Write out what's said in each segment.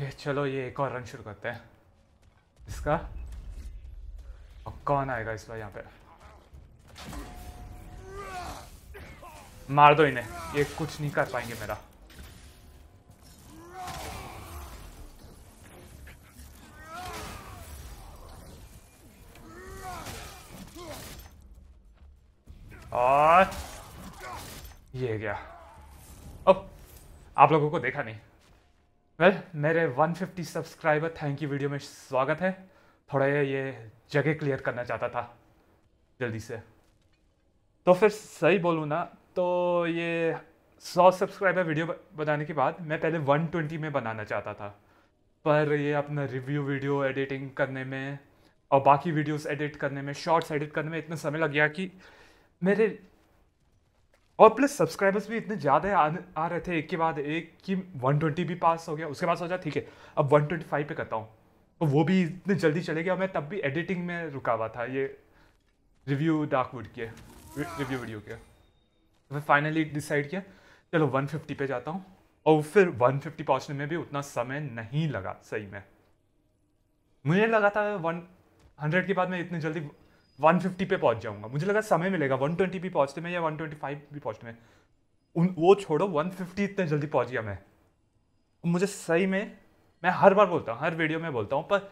okay चलो ये एक और रन शुरू करते हैं इसका और कौन आएगा इस बार यहाँ पे मार दो इन्हें ये कुछ नहीं कर पाएंगे मेरा और ये गया अब आप लोगों को देखा नहीं वेल well, मेरे 150 सब्सक्राइबर थैंक यू वीडियो में स्वागत है थोड़ा ये जगह क्लियर करना चाहता था जल्दी से तो फिर सही बोलूँ ना तो ये 100 सब्सक्राइबर वीडियो बनाने के बाद मैं पहले 120 में बनाना चाहता था पर ये अपना रिव्यू वीडियो एडिटिंग करने में और बाकी वीडियोस एडिट करने में शॉर्ट्स एडिट करने में इतना समय लग गया कि मेरे और प्लस सब्सक्राइबर्स भी इतने ज़्यादा आ, आ रहे थे एक के बाद एक कि 120 भी पास हो गया उसके बाद सोचा ठीक है अब 125 पे करता हूँ तो वो भी इतने जल्दी चले गया और मैं तब भी एडिटिंग में रुका हुआ था ये रिव्यू डार्कवुड के रिव्यू वीडियो के तो मैं फाइनली डिसाइड किया चलो 150 पे जाता हूँ और फिर 150 पहुँचने में भी उतना समय नहीं लगा सही में मुझे लगा था वन हंड्रेड के बाद मैं इतनी जल्दी 150 पे पहुंच जाऊंगा मुझे लगा समय मिलेगा 120 भी पहुंचते में या 125 भी पहुंचते में उन वो छोड़ो 150 इतने जल्दी पहुंच गया मैं मुझे सही में मैं हर बार बोलता हूँ हर वीडियो में बोलता हूँ पर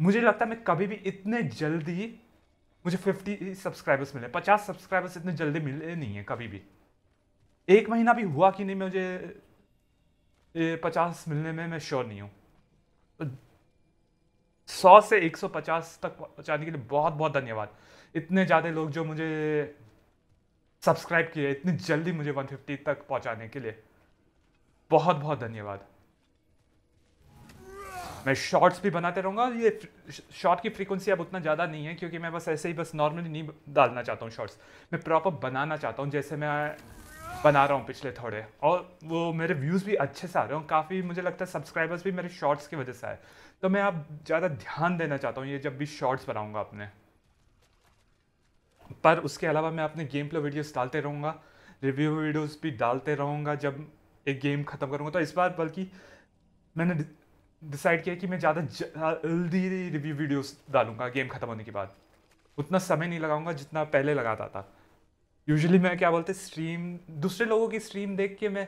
मुझे लगता है मैं कभी भी इतने जल्दी मुझे 50 सब्सक्राइबर्स मिले 50 सब्सक्राइबर्स इतने जल्दी मिले नहीं है कभी भी एक महीना भी हुआ कि नहीं मुझे पचास मिलने में मैं श्योर नहीं हूँ सौ से एक सौ पचास तक पहुँचाने के लिए बहुत बहुत धन्यवाद इतने ज़्यादा लोग जो मुझे सब्सक्राइब किए इतनी जल्दी मुझे 150 तक पहुँचाने के लिए बहुत बहुत धन्यवाद मैं शॉर्ट्स भी बनाते रहूँगा ये शॉर्ट की फ्रीक्वेंसी अब उतना ज़्यादा नहीं है क्योंकि मैं बस ऐसे ही बस नॉर्मली नहीं डालना चाहता हूँ शॉर्ट्स मैं प्रॉपर बनाना चाहता हूँ जैसे मैं बना रहा हूँ पिछले थोड़े और वो मेरे व्यूज़ भी अच्छे से आ रहे हैं काफ़ी मुझे लगता है सब्सक्राइबर्स भी मेरे शॉर्ट्स की वजह से आए तो मैं आप ज़्यादा ध्यान देना चाहता हूँ ये जब भी शॉर्ट्स बनाऊँगा अपने पर उसके अलावा मैं अपने गेम प्ले वीडियोस डालते रहूँगा रिव्यू वीडियोस भी डालते रहूँगा जब एक गेम ख़त्म करूँगा तो इस बार बल्कि मैंने डिसाइड किया कि मैं ज़्यादा जल्दी रिव्यू वीडियोस डालूँगा गेम ख़त्म होने के बाद उतना समय नहीं लगाऊंगा जितना पहले लगाता था यूजली मैं क्या बोलते स्ट्रीम दूसरे लोगों की स्ट्रीम देख के मैं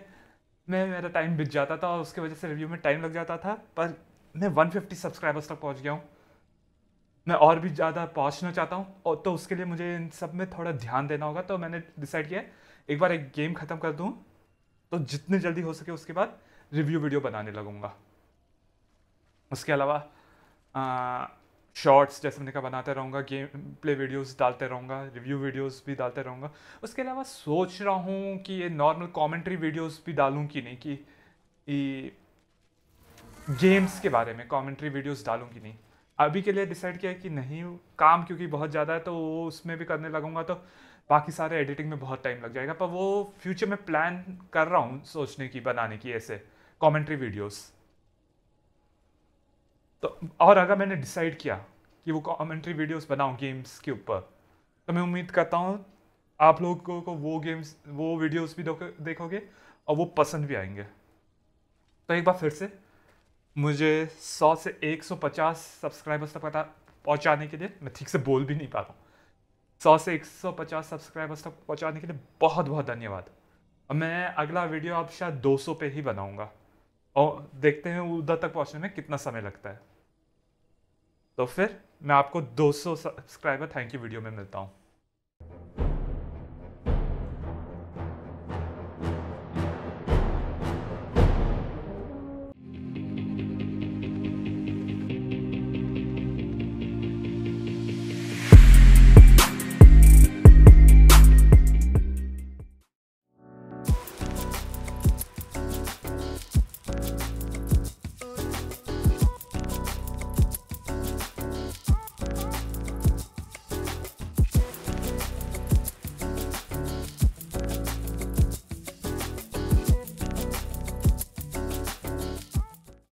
मैं मेरा टाइम बित जाता था और उसके वजह से रिव्यू में टाइम लग जाता था पर मैं वन फिफ्टी सब्सक्राइबर्स तक पहुँच गया हूँ मैं और भी ज़्यादा पहुँचना चाहता हूँ और तो उसके लिए मुझे इन सब में थोड़ा ध्यान देना होगा तो मैंने डिसाइड किया एक बार एक गेम ख़त्म कर दूँ तो जितने जल्दी हो सके उसके बाद रिव्यू वीडियो बनाने लगूँगा उसके अलावा शॉर्ट्स जैसे मैंने कहा बनाते रहूँगा गेम प्ले वीडियोस डालते रहूँगा रिव्यू वीडियोस भी डालते रहूँगा उसके अलावा सोच रहा हूँ कि ये नॉर्मल कमेंट्री वीडियोस भी डालूँ कि नहीं कि ये गेम्स के बारे में कमेंट्री वीडियोस डालूँ कि नहीं अभी के लिए डिसाइड किया कि नहीं काम क्योंकि बहुत ज़्यादा है तो वो उसमें भी करने लगूँगा तो बाकी सारे एडिटिंग में बहुत टाइम लग जाएगा पर वो फ्यूचर में प्लान कर रहा हूँ सोचने की बनाने की ऐसे कॉमेंट्री वीडियोज़ तो और अगर मैंने डिसाइड किया कि वो कॉमेंट्री वीडियोस बनाऊँ गेम्स के ऊपर तो मैं उम्मीद करता हूँ आप लोगों को वो गेम्स वो वीडियोस भी देखोगे और वो पसंद भी आएंगे तो एक बार फिर से मुझे 100 से 150 सब्सक्राइबर्स तक पता पहुँचाने के लिए मैं ठीक से बोल भी नहीं पा रहा हूँ सौ से 150 सब्सक्राइबर्स तक पहुँचाने के लिए बहुत बहुत धन्यवाद और मैं अगला वीडियो आप शायद 200 पे ही बनाऊँगा और देखते हैं उधर तक पहुँचने में कितना समय लगता है तो फिर मैं आपको 200 सब्सक्राइबर थैंक यू वीडियो में मिलता हूँ